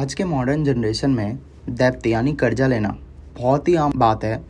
आज के modern generation में डेप्थ यानी कर्जा लेना बहुत ही आम बात है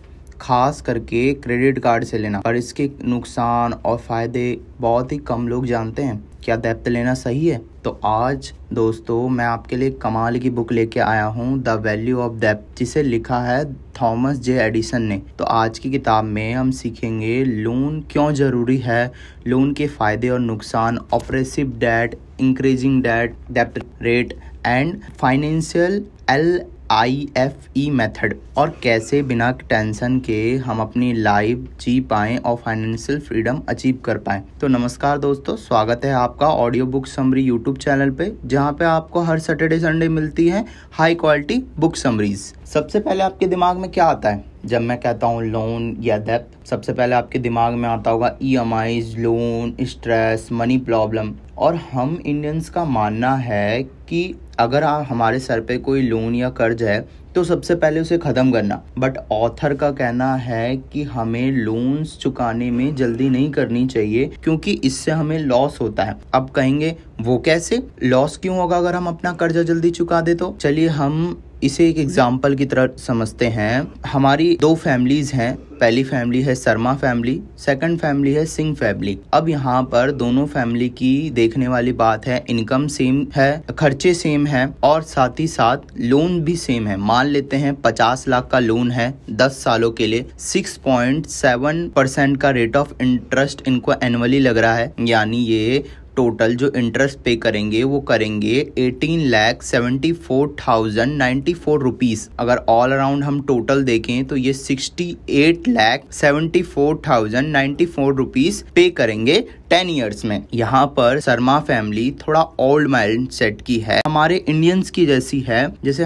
खास करके क्रेडिट कार्ड से लेना और इसके नुकसान और फ़ायदे बहुत ही कम लोग जानते हैं क्या डेप्थ लेना सही है तो आज दोस्तों मैं आपके लिए कमाल की बुक लेके आया हूँ द वैल्यू ऑफ डेप्ट जिसे लिखा है थॉमस जे एडिसन ने तो आज की किताब में हम सीखेंगे लोन क्यों ज़रूरी है लोन के फ़ायदे और नुकसान ऑपरेसिव डेट इंक्रीजिंग डेट डेप्ट rate and financial L I F E method और कैसे बिना टेंशन के हम अपनी लाइफ जी पाएँ और फाइनेंशियल फ्रीडम अचीव कर पाएँ तो नमस्कार दोस्तों स्वागत है आपका audio book summary YouTube channel पे जहाँ पे आपको हर सैटरडे संडे मिलती है हाई क्वालिटी बुक समरीज सबसे पहले आपके दिमाग में क्या आता है जब मैं कहता हूँ लोन या डेप सबसे पहले आपके दिमाग में आता होगा E M Is loan stress money problem और हम इंडियंस का मानना है कि अगर आ, हमारे सर पे कोई लोन या कर्ज है तो सबसे पहले उसे ख़त्म करना बट ऑथर का कहना है कि हमें लोन्स चुकाने में जल्दी नहीं करनी चाहिए क्योंकि इससे हमें लॉस होता है अब कहेंगे वो कैसे लॉस क्यों होगा अगर हम अपना कर्जा जल्दी चुका दे तो चलिए हम इसे एक एग्ज़ाम्पल की तरह समझते हैं हमारी दो फैमिलीज़ हैं पहली फैमिली है शर्मा फैमिली सेकंड फैमिली है सिंह फैमिली अब यहाँ पर दोनों फैमिली की देखने वाली बात है इनकम सेम है खर्चे सेम है और साथ ही साथ लोन भी सेम है मान लेते हैं पचास लाख का लोन है दस सालों के लिए सिक्स पॉइंट सेवन परसेंट का रेट ऑफ इंटरेस्ट इनको एनुअली लग रहा है यानी ये टोटल जो इंटरेस्ट पे करेंगे वो करेंगे eighteen lakh seventy four thousand ninety four rupees अगर ऑल अराउंड हम टोटल देखें तो ये sixty eight lakh seventy four thousand ninety four rupees पे करेंगे टेन ईयर्स में यहाँ पर शर्मा फैमिली थोड़ा ओल्ड माइंड सेट की है हमारे इंडियंस की जैसी है जैसे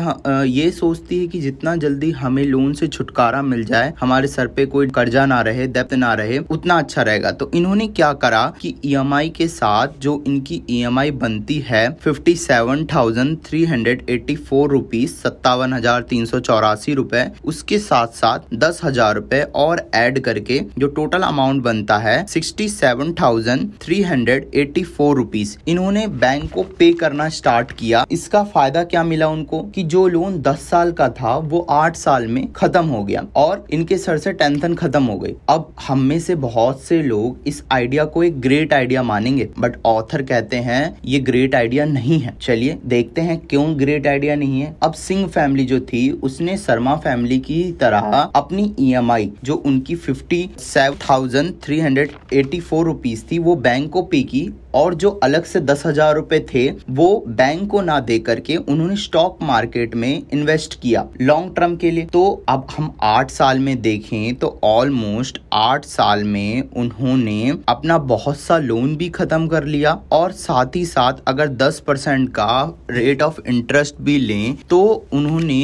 ये सोचती है कि जितना जल्दी हमें लोन से छुटकारा मिल जाए हमारे सर पे कोई कर्जा ना रहे दफ्त ना रहे उतना अच्छा रहेगा तो इन्होंने क्या करा कि ई e के साथ जो इनकी ई e बनती है fifty seven thousand three hundred eighty four rupees सत्तावन हजार तीन सौ चौरासी रुपए उसके साथ साथ दस हजार रुपए और एड करके जो टोटल अमाउंट बनता है sixty seven thousand thousand three hundred eighty four rupees इन्होंने बैंक को पे करना स्टार्ट किया इसका फायदा क्या मिला उनको कि जो लोन दस साल का था वो आठ साल में खत्म हो गया और इनके सर से टेंथन खत्म हो गई अब हम में से बहुत से लोग इस आइडिया को एक ग्रेट आइडिया मानेंगे बट ऑथर कहते हैं ये ग्रेट आइडिया नहीं है चलिए देखते हैं क्यों ग्रेट आइडिया नहीं है अब सिंह फैमिली जो थी उसने शर्मा फैमिली की तरह अपनी ई e जो उनकी fifty seven thousand three hundred eighty four rupees थी वो बैंक को पे की और जो अलग से दस हजार रुपए थे वो बैंक को ना दे करके उन्होंने स्टॉक मार्केट में इन्वेस्ट किया लॉन्ग टर्म के लिए तो अब हम आठ साल में देखें तो ऑलमोस्ट आठ साल में उन्होंने अपना बहुत सा लोन भी खत्म कर लिया और साथ ही साथ अगर दस परसेंट का रेट ऑफ इंटरेस्ट भी लें तो उन्होंने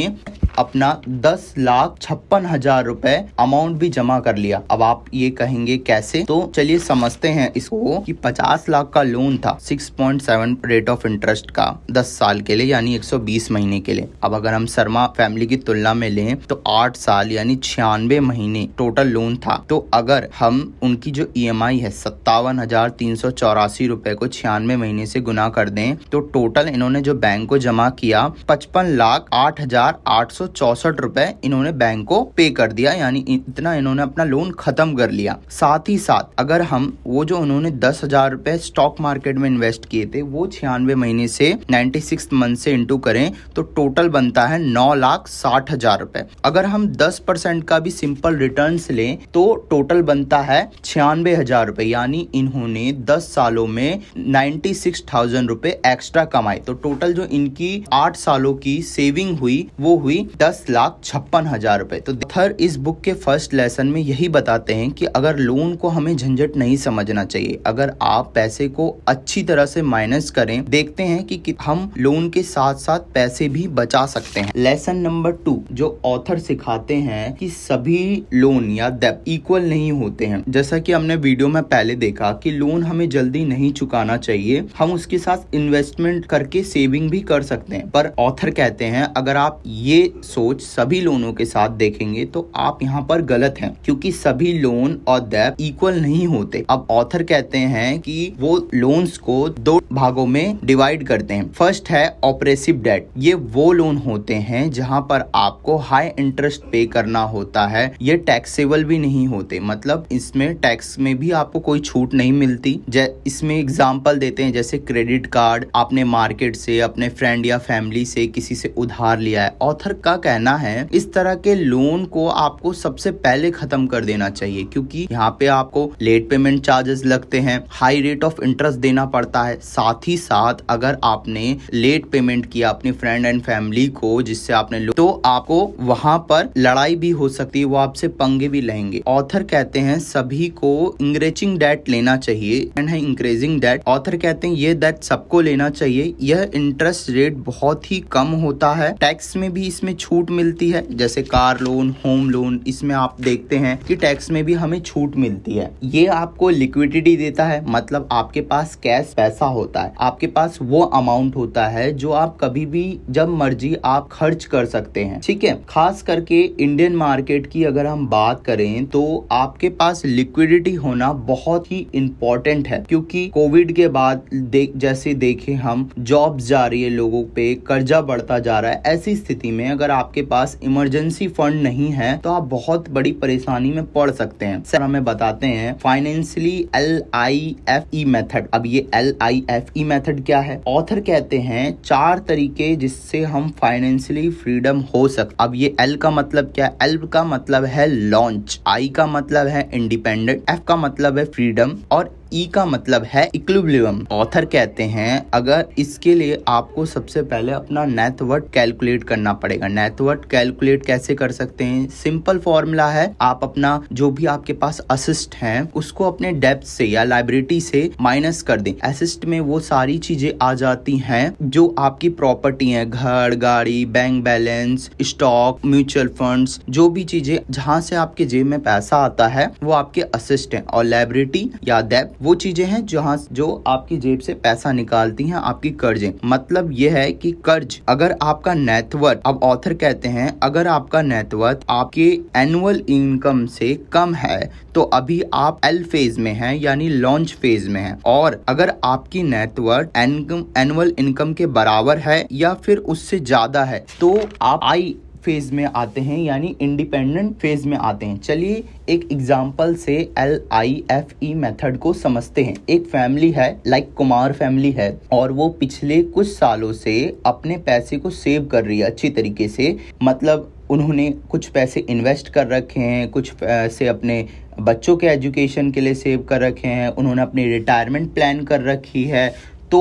अपना दस लाख छप्पन हजार रूपए अमाउंट भी जमा कर लिया अब आप ये कहेंगे कैसे तो चलिए समझते हैं इसको कि पचास लाख का लोन था six point seven rate of interest का दस साल के लिए यानी एक सौ बीस महीने के लिए अब अगर हम शर्मा फैमिली की तुलना में लें तो आठ साल यानी छियानवे महीने टोटल लोन था तो अगर हम उनकी जो ई e है सत्तावन हजार तीन सौ चौरासी रूपए को छियानवे महीने से गुना कर दें तो टोटल इन्होंने जो बैंक को जमा किया पचपन लाख आठ हजार आठ सौ सौ चौसठ इन्होंने बैंक को पे कर दिया यानी इतना इन्होंने अपना लोन खत्म कर लिया साथ ही साथ अगर हम वो जो उन्होंने दस हजार रूपए स्टॉक मार्केट में इन्वेस्ट किए थे वो छियानवे महीने से नाइन्टी सिक्स मंथ से इंटू करें तो टोटल बनता है नौ लाख साठ हजार रुपए अगर हम दस परसेंट का भी सिंपल रिटर्न लें तो टोटल बनता है छियानवे हजार रुपए यानी इन्होंने दस सालों में नाइन्टी सिक्स थाउजेंड रुपए एक्स्ट्रा कमाए तो टोटल जो इनकी आठ सालों की सेविंग हुई वो हुई दस लाख छप्पन हजार रुपए तो थर इस बुक के फर्स्ट लेसन में यही बताते हैं कि अगर लोन को हमें झंझट नहीं समझना चाहिए अगर आप पैसे को अच्छी तरह से माइनस करें देखते हैं कि, कि हम लोन के साथ साथ पैसे भी बचा सकते हैं लेसन नंबर टू जो ऑथर सिखाते हैं कि सभी लोन या डेप इक्वल नहीं होते हैं जैसा कि हमने वीडियो में पहले देखा कि लोन हमें जल्दी नहीं चुकाना चाहिए हम उसके साथ इन्वेस्टमेंट करके सेविंग भी कर सकते हैं पर ऑथर कहते हैं अगर आप ये सोच सभी लोनों के साथ देखेंगे तो आप यहाँ पर गलत हैं क्योंकि सभी लोन और डेप इक्वल नहीं होते अब ऑथर कहते हैं कि वो लोन्स को दो भागों में डिवाइड करते हैं फर्स्ट है ऑपरेसिव डेट ये वो लोन होते हैं जहाँ पर आपको हाई इंटरेस्ट पे करना होता है ये टैक्सेबल भी नहीं होते मतलब इसमें टैक्स में भी आपको कोई छूट नहीं मिलती इसमें एग्जाम्पल देते हैं जैसे क्रेडिट कार्ड आपने मार्केट से अपने फ्रेंड या फैमिली से किसी से उधार लिया है ऑथर का का कहना है इस तरह के लोन को आपको सबसे पहले खत्म कर देना चाहिए क्योंकि यहाँ पे आपको लेट पेमेंट चार्जेस लगते हैं हाई रेट ऑफ इंटरेस्ट देना पड़ता है साथ ही साथ अगर आपने लेट पेमेंट किया अपनी फ्रेंड एंड फैमिली को जिससे आपने तो आपको वहां पर लड़ाई भी हो सकती है वो आपसे पंगे भी लेंगे ऑथर कहते हैं सभी को इंग्रेजिंग डेट लेना चाहिए एंड है इंक्रेजिंग डेट ऑथर कहते हैं ये डेट सबको लेना चाहिए यह इंटरेस्ट रेट बहुत ही कम होता है टैक्स में भी इसमें छूट मिलती है जैसे कार लोन होम लोन इसमें आप देखते हैं कि टैक्स में भी हमें छूट मिलती है ये आपको लिक्विडिटी देता है मतलब आपके पास कैश पैसा होता है आपके पास वो अमाउंट होता है जो आप कभी भी जब मर्जी आप खर्च कर सकते हैं ठीक है खास करके इंडियन मार्केट की अगर हम बात करें तो आपके पास लिक्विडिटी होना बहुत ही इम्पोर्टेंट है क्योंकि कोविड के बाद देख जैसे देखे हम जॉब जा रही है लोगों पे कर्जा बढ़ता जा रहा है ऐसी स्थिति में अगर अगर आपके पास इमरजेंसी फंड नहीं है तो आप बहुत बड़ी परेशानी में पड़ सकते हैं सर हमें बताते हैं financially L I F E method अब ये L I F E method क्या है ऑथर कहते हैं चार तरीके जिससे हम फाइनेंशियली फ्रीडम हो सकते अब ये एल का मतलब क्या है एल का मतलब है लॉन्च आई का मतलब है इंडिपेंडेंट एफ का मतलब है फ्रीडम और ई का मतलब है इक्विलिब्रियम ऑथर कहते हैं अगर इसके लिए आपको सबसे पहले अपना नेटवर्क कैलकुलेट करना पड़ेगा नेटवर्क कैलकुलेट कैसे कर सकते हैं सिंपल फॉर्मूला है आप अपना जो भी आपके पास असिस्ट है उसको अपने डेप्थ से या लाइब्रेटी से माइनस कर दें असिस्ट में वो सारी चीजें आ जाती हैं जो आपकी प्रॉपर्टी है घर गाड़ी bank balance stock mutual funds जो भी चीजें जहां से आपके जेब में पैसा आता है वो आपके असिस्ट है और लाइब्रेटी या डेप्थ वो चीजें हैं जहाँ जो आपकी जेब से पैसा निकालती हैं आपकी कर्जे मतलब ये है कि कर्ज अगर आपका नेटवर्क अब ऑथर कहते हैं अगर आपका नेटवर्क आपके एनुअल इनकम से कम है तो अभी आप एल फेज में हैं यानी लॉन्च फेज में हैं और अगर आपकी नेटवर्थ एनुअल इनकम के बराबर है या फिर उससे ज्यादा है तो आप आई फेज में आते हैं यानी इंडिपेंडेंट फेज में आते हैं चलिए एक एग्जाम्पल से L I F E method को समझते हैं एक फैमिली है लाइक कुमार फैमिली है और वो पिछले कुछ सालों से अपने पैसे को सेव कर रही है अच्छी तरीके से मतलब उन्होंने कुछ पैसे इन्वेस्ट कर रखे हैं कुछ पैसे अपने बच्चों के एजुकेशन के लिए सेव कर रखे हैं उन्होंने अपनी रिटायरमेंट प्लान कर रखी है तो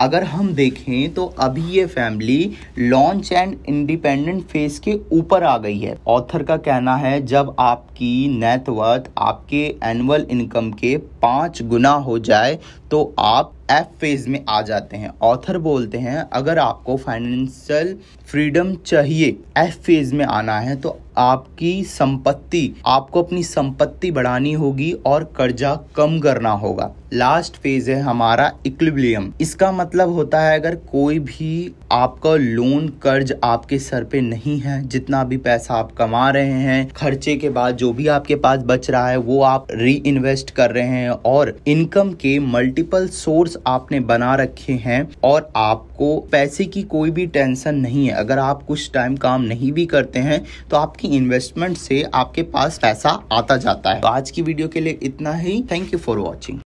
अगर हम देखें तो अभी ये family launch and independent phase के ऊपर आ गई है ऑथर का कहना है जब आपकी नेटवर्थ आपके एनुअल इनकम के पांच गुना हो जाए तो आप एफ फेज में आ जाते हैं ऑथर बोलते हैं अगर आपको फाइनेंशियल फ्रीडम चाहिए एफ फेज में आना है तो आपकी संपत्ति आपको अपनी संपत्ति बढ़ानी होगी और कर्जा कम करना होगा लास्ट फेज है हमारा इक्विबलियम इसका मतलब होता है अगर कोई भी आपका लोन कर्ज आपके सर पे नहीं है जितना भी पैसा आप कमा रहे हैं खर्चे के बाद जो भी आपके पास बच रहा है वो आप री इन्वेस्ट कर रहे हैं और इनकम के मल्टी मल्टीपल सोर्स आपने बना रखे हैं और आपको पैसे की कोई भी टेंशन नहीं है अगर आप कुछ टाइम काम नहीं भी करते हैं तो आपकी इन्वेस्टमेंट से आपके पास पैसा आता जाता है तो आज की वीडियो के लिए इतना ही थैंक यू फॉर वॉचिंग